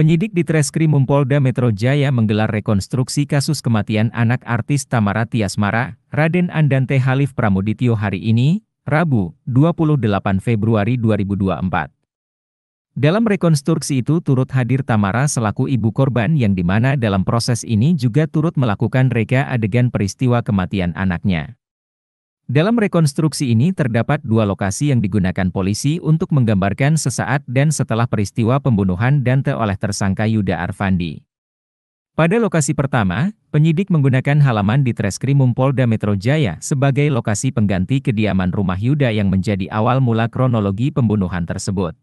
Penyidik di Treskrimum Polda Metro Jaya menggelar rekonstruksi kasus kematian anak artis Tamara Tiasmara, Raden Andante Halif Pramudityo hari ini, Rabu, 28 Februari 2024. Dalam rekonstruksi itu turut hadir Tamara selaku ibu korban yang dimana dalam proses ini juga turut melakukan reka adegan peristiwa kematian anaknya. Dalam rekonstruksi ini terdapat dua lokasi yang digunakan polisi untuk menggambarkan sesaat dan setelah peristiwa pembunuhan Dante oleh tersangka Yuda Arfandi. Pada lokasi pertama, penyidik menggunakan halaman di Treskrimum Polda Metro Jaya sebagai lokasi pengganti kediaman rumah Yuda yang menjadi awal mula kronologi pembunuhan tersebut.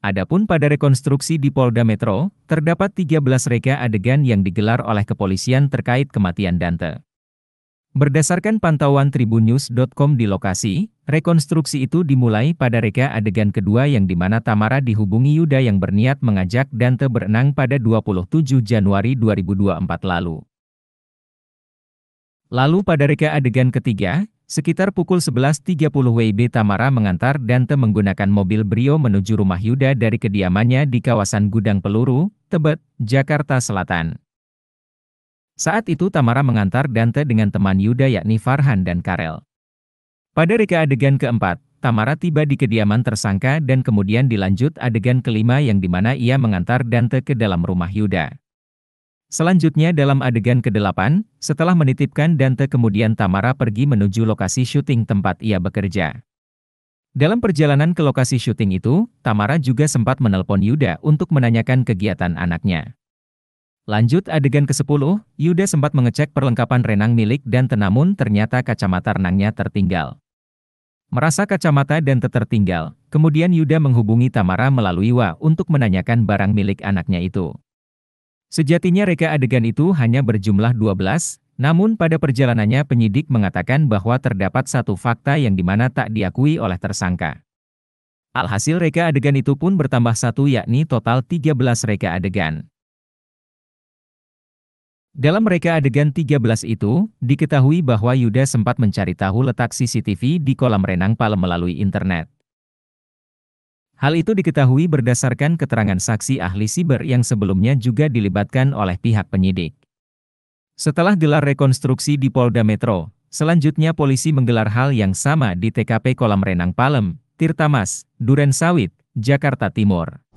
Adapun pada rekonstruksi di Polda Metro, terdapat 13 reka adegan yang digelar oleh kepolisian terkait kematian Dante. Berdasarkan pantauan tribunnews.com di lokasi, rekonstruksi itu dimulai pada reka adegan kedua yang dimana Tamara dihubungi Yuda yang berniat mengajak Dante berenang pada 27 Januari 2024 lalu. Lalu pada reka adegan ketiga, sekitar pukul 11.30 WIB Tamara mengantar Dante menggunakan mobil Brio menuju rumah Yuda dari kediamannya di kawasan Gudang Peluru, Tebet, Jakarta Selatan. Saat itu Tamara mengantar Dante dengan teman Yuda yakni Farhan dan Karel. Pada reka adegan keempat, Tamara tiba di kediaman tersangka dan kemudian dilanjut adegan kelima yang dimana ia mengantar Dante ke dalam rumah Yuda. Selanjutnya dalam adegan ke-8, setelah menitipkan Dante kemudian Tamara pergi menuju lokasi syuting tempat ia bekerja. Dalam perjalanan ke lokasi syuting itu, Tamara juga sempat menelpon Yuda untuk menanyakan kegiatan anaknya. Lanjut adegan ke-10, Yuda sempat mengecek perlengkapan renang milik dan namun ternyata kacamata renangnya tertinggal. Merasa kacamata dan tertinggal, kemudian Yuda menghubungi Tamara melalui Wa untuk menanyakan barang milik anaknya itu. Sejatinya reka adegan itu hanya berjumlah 12, namun pada perjalanannya penyidik mengatakan bahwa terdapat satu fakta yang dimana tak diakui oleh tersangka. Alhasil reka adegan itu pun bertambah satu yakni total 13 reka adegan. Dalam mereka adegan 13 itu, diketahui bahwa Yuda sempat mencari tahu letak CCTV di kolam renang Palem melalui internet. Hal itu diketahui berdasarkan keterangan saksi ahli siber yang sebelumnya juga dilibatkan oleh pihak penyidik. Setelah gelar rekonstruksi di Polda Metro, selanjutnya polisi menggelar hal yang sama di TKP Kolam Renang Palem, Tirtamas, Duren Sawit, Jakarta Timur.